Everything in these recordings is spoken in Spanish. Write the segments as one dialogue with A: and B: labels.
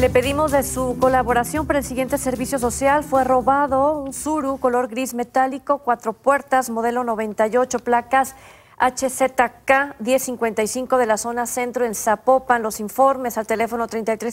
A: Le pedimos de su colaboración para el siguiente servicio social. Fue robado un Suru color gris metálico, cuatro puertas, modelo 98, placas HZK 1055 de la zona centro en Zapopan. Los informes al teléfono 50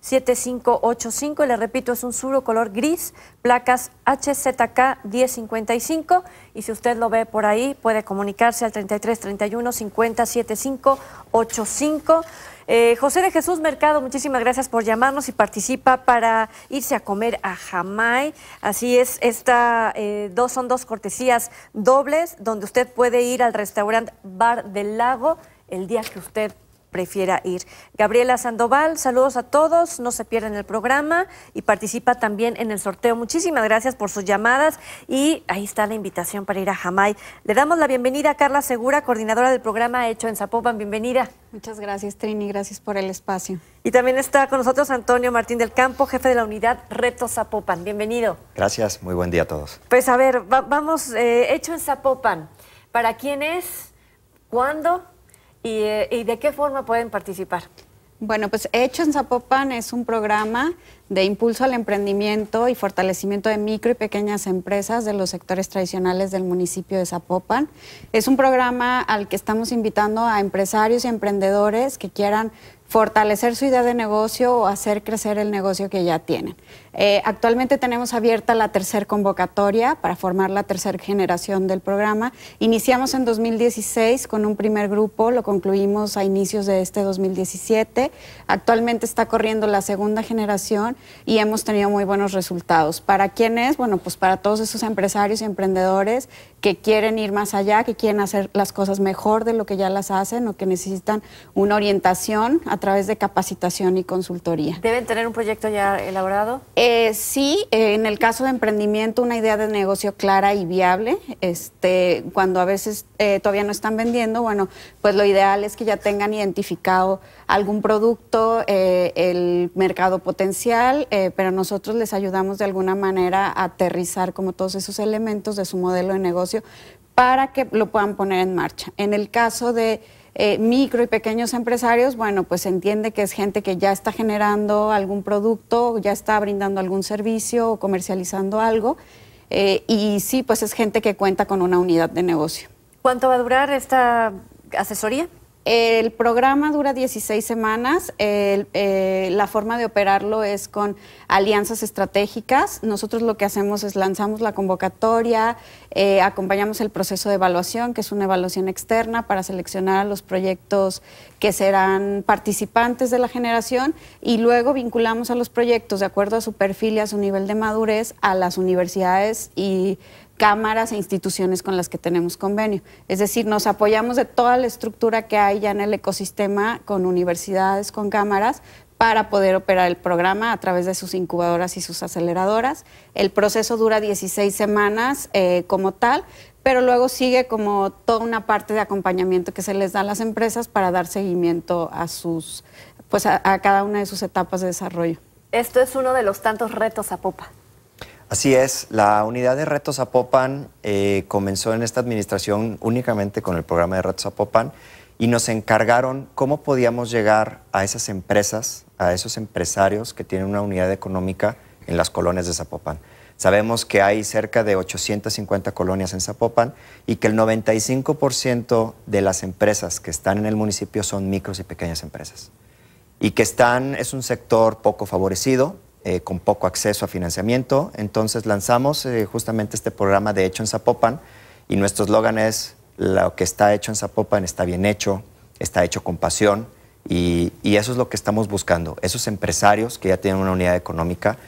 A: 7585. Y le repito, es un suru color gris, placas HZK 1055. Y si usted lo ve por ahí, puede comunicarse al 50 7585. Eh, José de Jesús Mercado, muchísimas gracias por llamarnos y participa para irse a comer a Jamay. Así es, esta, eh, dos, son dos cortesías dobles donde usted puede ir al restaurante Bar del Lago el día que usted prefiera ir. Gabriela Sandoval, saludos a todos, no se pierdan el programa y participa también en el sorteo. Muchísimas gracias por sus llamadas y ahí está la invitación para ir a Jamay. Le damos la bienvenida a Carla Segura, coordinadora del programa Hecho en Zapopan. Bienvenida. Muchas gracias, Trini, gracias por el espacio. Y también está con nosotros Antonio Martín del Campo, jefe de la unidad Reto Zapopan. Bienvenido.
B: Gracias, muy buen día a todos.
A: Pues a ver, vamos, eh, Hecho en Zapopan. ¿Para quién es? ¿Cuándo?
C: Eh, y, de qué forma pueden participar. Bueno, pues Hecho en Zapopan es un programa de impulso al emprendimiento y fortalecimiento de micro y pequeñas empresas de los sectores tradicionales del municipio de Zapopan. Es un programa al que estamos invitando a empresarios y emprendedores que quieran fortalecer su idea de negocio o hacer crecer el negocio que ya tienen. Eh, actualmente tenemos abierta la tercer convocatoria para formar la tercera generación del programa. Iniciamos en 2016 con un primer grupo, lo concluimos a inicios de este 2017. Actualmente está corriendo la segunda generación y hemos tenido muy buenos resultados. ¿Para quién es? Bueno, pues para todos esos empresarios y emprendedores que quieren ir más allá, que quieren hacer las cosas mejor de lo que ya las hacen o que necesitan una orientación a través de capacitación y consultoría. ¿Deben tener un proyecto ya elaborado? Eh, sí, eh, en el caso de emprendimiento, una idea de negocio clara y viable. Este, cuando a veces eh, todavía no están vendiendo, bueno, pues lo ideal es que ya tengan identificado algún producto, el mercado potencial, pero nosotros les ayudamos de alguna manera a aterrizar como todos esos elementos de su modelo de negocio para que lo puedan poner en marcha. En el caso de eh, micro y pequeños empresarios, bueno, pues se entiende que es gente que ya está generando algún producto, ya está brindando algún servicio o comercializando algo. Eh, y sí, pues es gente que cuenta con una unidad de negocio. ¿Cuánto va a durar esta asesoría? El programa dura 16 semanas. Eh, la forma de operarlo es con alianzas estratégicas. Nosotros lo que hacemos es lanzamos la convocatoria, eh, acompañamos el proceso de evaluación, que es una evaluación externa para seleccionar a los proyectos que serán participantes de la generación y luego vinculamos a los proyectos de acuerdo a su perfil y a su nivel de madurez a las universidades y cámaras e instituciones con las que tenemos convenio. Es decir, nos apoyamos de toda la estructura que hay ya en el ecosistema, con universidades, con cámaras, para poder operar el programa a través de sus incubadoras y sus aceleradoras. El proceso dura 16 semanas eh, como tal, pero luego sigue como toda una parte de acompañamiento que se les da a las empresas para dar seguimiento a sus, pues a cada una de sus etapas de desarrollo. Esto
A: es uno de los tantos retos a Popa.
B: Así es, la unidad de Retos Zapopan eh, comenzó en esta administración únicamente con el programa de Retos Zapopan y nos encargaron cómo podíamos llegar a esas empresas, a esos empresarios que tienen una unidad económica en las colonias de Zapopan. Sabemos que hay cerca de 850 colonias en Zapopan y que el 95% de las empresas que están en el municipio son micros y pequeñas empresas. Y que están, es un sector poco favorecido, eh, con poco acceso a financiamiento. Entonces lanzamos eh, justamente este programa de Hecho en Zapopan y nuestro eslogan es, lo que está hecho en Zapopan está bien hecho, está hecho con pasión y, eso es lo que estamos buscando. Esos empresarios que ya tienen una unidad económica,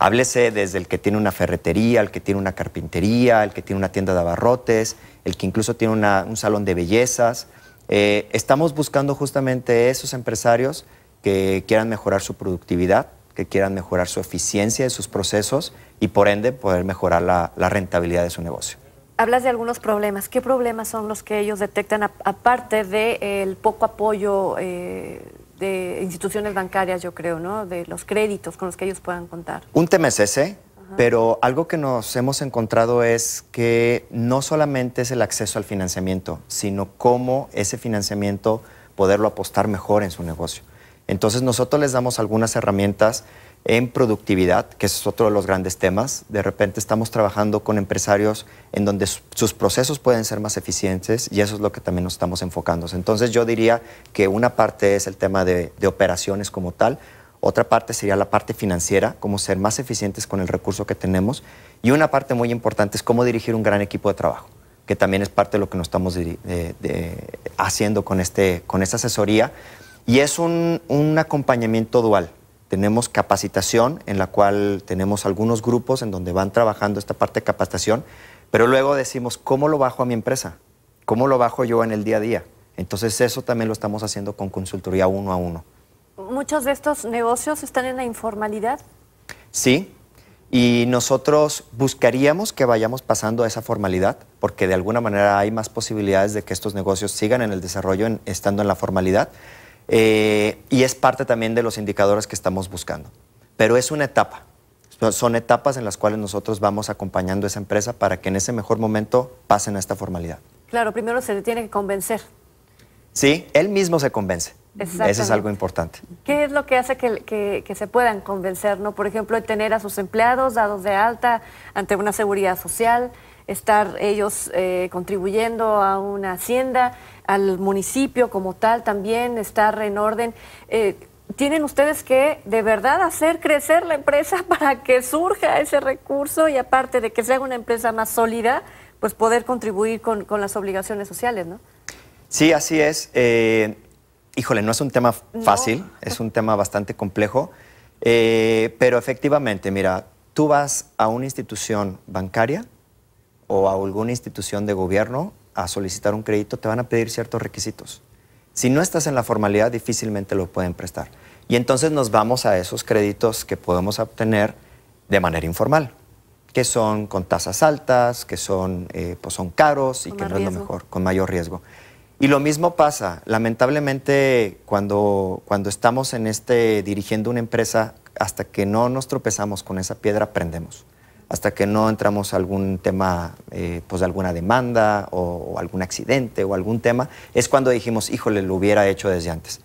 B: Háblese desde el que tiene una ferretería, el que tiene una carpintería, el que tiene una tienda de abarrotes, el que incluso tiene un salón de bellezas. Eh, estamos buscando justamente esos empresarios que quieran mejorar su productividad que quieran mejorar su eficiencia de sus procesos y por ende poder mejorar la, rentabilidad de su negocio.
A: Hablas de algunos problemas. ¿Qué problemas son los que ellos detectan aparte del eh, poco apoyo eh, de instituciones bancarias, yo creo, ¿no? de los créditos con los que ellos puedan contar?
B: Un tema es ese, pero algo que nos hemos encontrado es que no solamente es el acceso al financiamiento, sino cómo ese financiamiento poderlo apostar mejor en su negocio. Entonces nosotros les damos algunas herramientas en productividad, que es otro de los grandes temas. De repente estamos trabajando con empresarios en donde sus procesos pueden ser más eficientes y eso es lo que también nos estamos enfocando. Entonces yo diría que una parte es el tema de, operaciones como tal, otra parte sería la parte financiera, cómo ser más eficientes con el recurso que tenemos y una parte muy importante es cómo dirigir un gran equipo de trabajo que también es parte de lo que nos estamos haciendo con, este, con esta asesoría, y es un, un acompañamiento dual. Tenemos capacitación en la cual tenemos algunos grupos en donde van trabajando esta parte de capacitación, pero luego decimos, ¿cómo lo bajo a mi empresa? ¿Cómo lo bajo yo en el día a día? Entonces eso también lo estamos haciendo con consultoría uno a uno.
A: ¿Muchos de estos negocios están en la informalidad?
B: Sí, y nosotros buscaríamos que vayamos pasando a esa formalidad, porque de alguna manera hay más posibilidades de que estos negocios sigan en el desarrollo estando en la formalidad. Eh, y es parte también de los indicadores que estamos buscando. Pero es una etapa, son etapas en las cuales nosotros vamos acompañando a esa empresa para que en ese mejor momento pasen a esta formalidad.
A: Claro, primero se le tiene que convencer.
B: Sí, él mismo se convence. Eso es algo importante.
A: ¿Qué es lo que hace que, se puedan convencer? Por ejemplo, tener a sus empleados dados de alta ante una seguridad social, estar ellos eh, contribuyendo a una hacienda al municipio como tal también estar en orden. Eh, tienen ustedes que de verdad hacer crecer la empresa para que surja ese recurso y aparte de que sea una empresa más sólida, pues poder contribuir con, las obligaciones sociales, ¿no?
B: Sí, así es. Eh, híjole, no es un tema fácil, es un tema bastante complejo, eh, pero efectivamente, mira, tú vas a una institución bancaria o a alguna institución de gobierno a solicitar un crédito, te van a pedir ciertos requisitos. Si no estás en la formalidad, difícilmente lo pueden prestar. Y entonces nos vamos a esos créditos que podemos obtener de manera informal, que son con tasas altas, que son, eh, pues son caros y que no es lo mejor, con mayor riesgo. Y lo mismo pasa, lamentablemente, cuando, cuando estamos en este, dirigiendo una empresa, hasta que no nos tropezamos con esa piedra, aprendemos hasta que no entramos a algún tema, eh, pues alguna demanda o, o, algún accidente o algún tema, es cuando dijimos, híjole, lo hubiera hecho desde antes.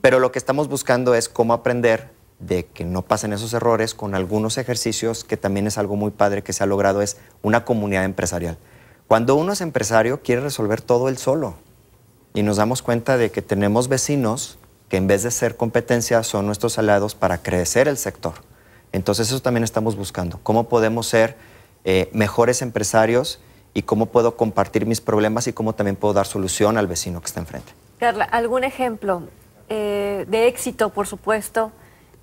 B: Pero lo que estamos buscando es cómo aprender de que no pasen esos errores con algunos ejercicios, que también es algo muy padre que se ha logrado, es una comunidad empresarial. Cuando uno es empresario, quiere resolver todo él solo. Y nos damos cuenta de que tenemos vecinos que en vez de ser competencia son nuestros aliados para crecer el sector. Entonces eso también estamos buscando, cómo podemos ser eh, mejores empresarios y cómo puedo compartir mis problemas y cómo también puedo dar solución al vecino que está enfrente.
A: Carla, ¿algún ejemplo eh, de éxito, por supuesto,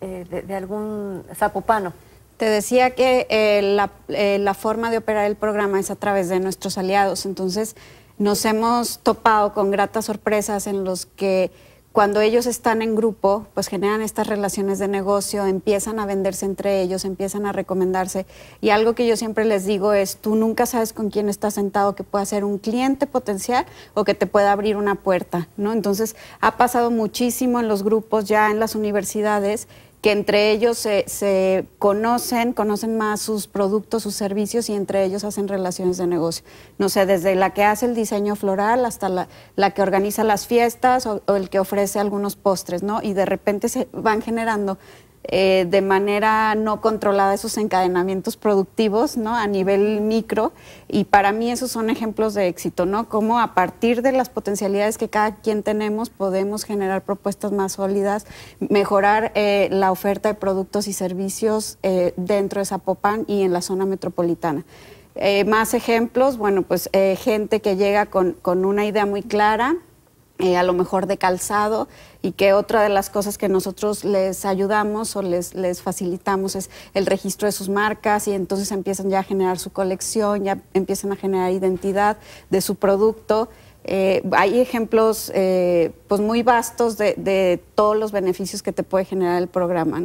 A: eh, de, algún
C: zapopano? Te decía que la, la forma de operar el programa es a través de nuestros aliados, entonces nos hemos topado con gratas sorpresas en los que cuando ellos están en grupo, pues generan estas relaciones de negocio, empiezan a venderse entre ellos, empiezan a recomendarse. Y algo que yo siempre les digo es, tú nunca sabes con quién estás sentado que pueda ser un cliente potencial o que te pueda abrir una puerta, ¿no? Entonces, ha pasado muchísimo en los grupos, ya en las universidades, que entre ellos se, se, conocen, conocen más sus productos, sus servicios y entre ellos hacen relaciones de negocio. No sé, desde la que hace el diseño floral hasta la, que organiza las fiestas o, o, el que ofrece algunos postres, ¿no? Y de repente se van generando eh, de manera no controlada esos encadenamientos productivos ¿no? a nivel micro. Y para mí esos son ejemplos de éxito, ¿no? Cómo a partir de las potencialidades que cada quien tenemos podemos generar propuestas más sólidas, mejorar eh, la oferta de productos y servicios eh, dentro de Zapopan y en la zona metropolitana. más ejemplos, bueno, pues gente que llega con una idea muy clara, eh, a lo mejor de calzado y que otra de las cosas que nosotros les ayudamos o les, facilitamos es el registro de sus marcas y entonces empiezan ya a generar su colección, ya empiezan a generar identidad de su producto. Eh, hay ejemplos eh, pues muy vastos de, todos los beneficios que te puede generar el programa.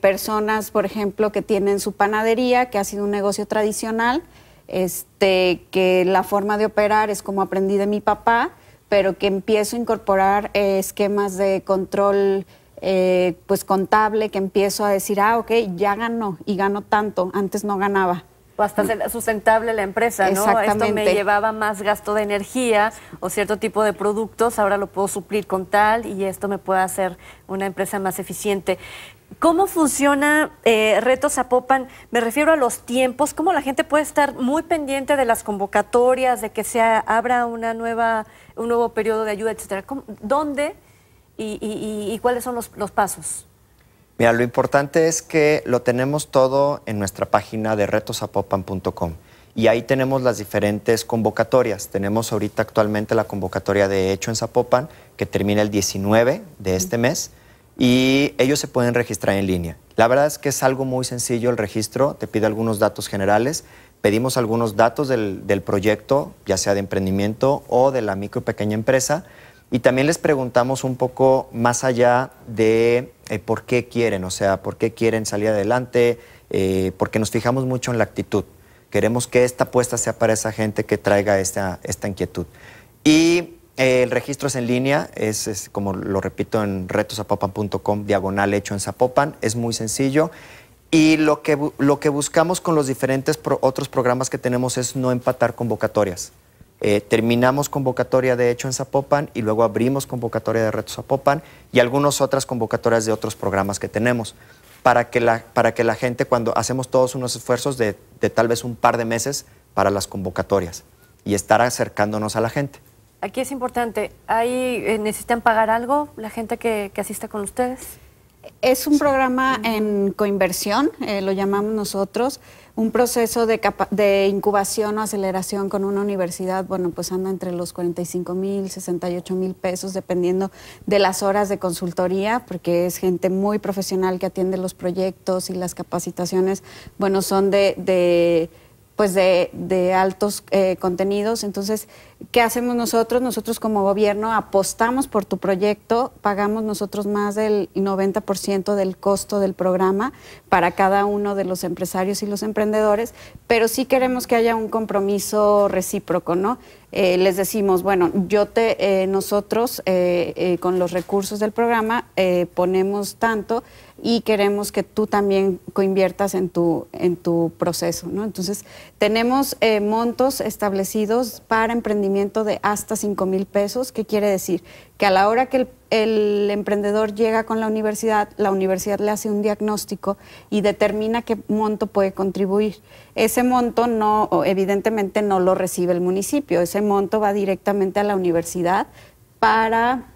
C: personas, por ejemplo, que tienen su panadería, que ha sido un negocio tradicional, este, que la forma de operar es como aprendí de mi papá, pero que empiezo a incorporar eh, esquemas de control eh, pues contable, que empiezo a decir, ah, ok, ya ganó y gano tanto, antes no ganaba. Hasta ser sustentable la empresa, ¿no? Esto me
A: llevaba más gasto de energía o cierto tipo de productos, ahora lo puedo suplir con tal y esto me puede hacer una empresa más eficiente. ¿Cómo funciona eh, Retos Reto Zapopan? Me refiero a los tiempos, cómo la gente puede estar muy pendiente de las convocatorias, de que se abra una nueva, un nuevo periodo de ayuda, etcétera. ¿Dónde y, cuáles son los, los pasos?
B: Mira, lo importante es que lo tenemos todo en nuestra página de retosapopan.com y ahí tenemos las diferentes convocatorias. Tenemos ahorita actualmente la convocatoria de Hecho en Zapopan, que termina el 19 de este mes y ellos se pueden registrar en línea. La verdad es que es algo muy sencillo el registro, te pide algunos datos generales, pedimos algunos datos del, proyecto, ya sea de emprendimiento o de la micro y pequeña empresa, y también les preguntamos un poco más allá de eh, por qué quieren, o sea, por qué quieren salir adelante, eh, porque nos fijamos mucho en la actitud. Queremos que esta apuesta sea para esa gente que traiga esta, esta inquietud. Y el registro es en línea, es, como lo repito en retosapopan.com, diagonal hecho en Zapopan, es muy sencillo. Y lo que, lo que buscamos con los diferentes otros programas que tenemos es no empatar convocatorias. Eh, terminamos convocatoria de hecho en Zapopan y luego abrimos convocatoria de Retos y algunas otras convocatorias de otros programas que tenemos. Para que la, para que la gente, cuando hacemos todos unos esfuerzos de, de tal vez un par de meses para las convocatorias y estar acercándonos a la gente.
A: Aquí es importante, ¿Hay, eh, ¿necesitan pagar algo la gente que, asista con ustedes?
C: Es un programa en coinversión, eh, lo llamamos nosotros, un proceso de, de, incubación o aceleración con una universidad, bueno, pues anda entre los 45 mil, 68 mil pesos, dependiendo de las horas de consultoría, porque es gente muy profesional que atiende los proyectos y las capacitaciones, bueno, son de pues de, altos eh, contenidos. Entonces, ¿qué hacemos nosotros? Nosotros como gobierno apostamos por tu proyecto, pagamos nosotros más del 90% del costo del programa para cada uno de los empresarios y los emprendedores, pero sí queremos que haya un compromiso recíproco, ¿no? Eh, les decimos, bueno, yo te, eh, nosotros con los recursos del programa ponemos tanto y queremos que tú también coinviertas en tu, en tu proceso. ¿no? Entonces, tenemos eh, montos establecidos para emprendimiento de hasta 5 mil pesos, que quiere decir que a la hora que el, el, emprendedor llega con la universidad, la universidad le hace un diagnóstico y determina qué monto puede contribuir. Ese monto no, evidentemente, no lo recibe el municipio, ese monto va directamente a la universidad para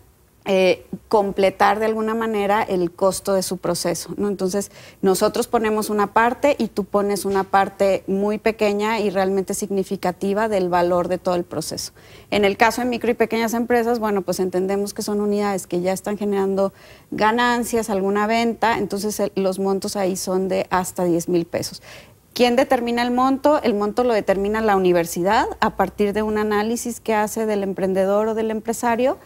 C: eh, completar de alguna manera el costo de su proceso. ¿no? Entonces, nosotros ponemos una parte y tú pones una parte muy pequeña y realmente significativa del valor de todo el proceso. En el caso de micro y pequeñas empresas, bueno, pues entendemos que son unidades que ya están generando ganancias, alguna venta, entonces los montos ahí son de hasta 10 mil pesos. ¿Quién determina el monto? El monto lo determina la universidad a partir de un análisis que hace del emprendedor o del empresario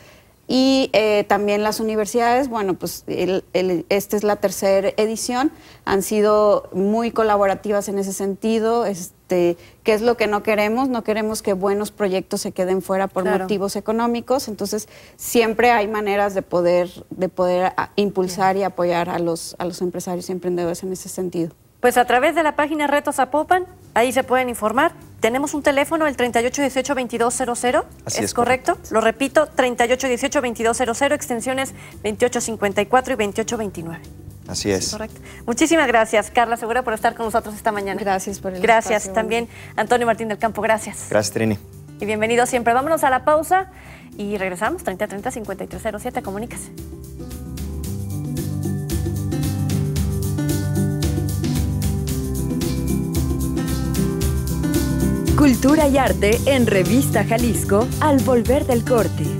C: y eh, también las universidades, bueno, pues esta es la tercera edición, han sido muy colaborativas en ese sentido. Este, ¿Qué es lo que no queremos? No queremos que buenos proyectos se queden fuera por motivos económicos. Entonces, siempre hay maneras de poder, de poder ah, impulsar y apoyar a los, a los empresarios y emprendedores en ese sentido.
A: Pues a través de la página Retos Apopan Ahí se pueden informar. Tenemos un teléfono, el 3818-2200. ¿Es, ¿Es correcto? Lo repito, 3818-2200, extensiones 2854 y 2829. Así es. Correcto. Muchísimas gracias, Carla Segura, por estar con nosotros esta mañana. Gracias por el Gracias también, Antonio Martín del Campo. Gracias. Gracias, Trini. Y bienvenido siempre. Vámonos a la pausa y regresamos. 3030 5307. Comunícase. Cultura y arte en Revista Jalisco al volver del corte.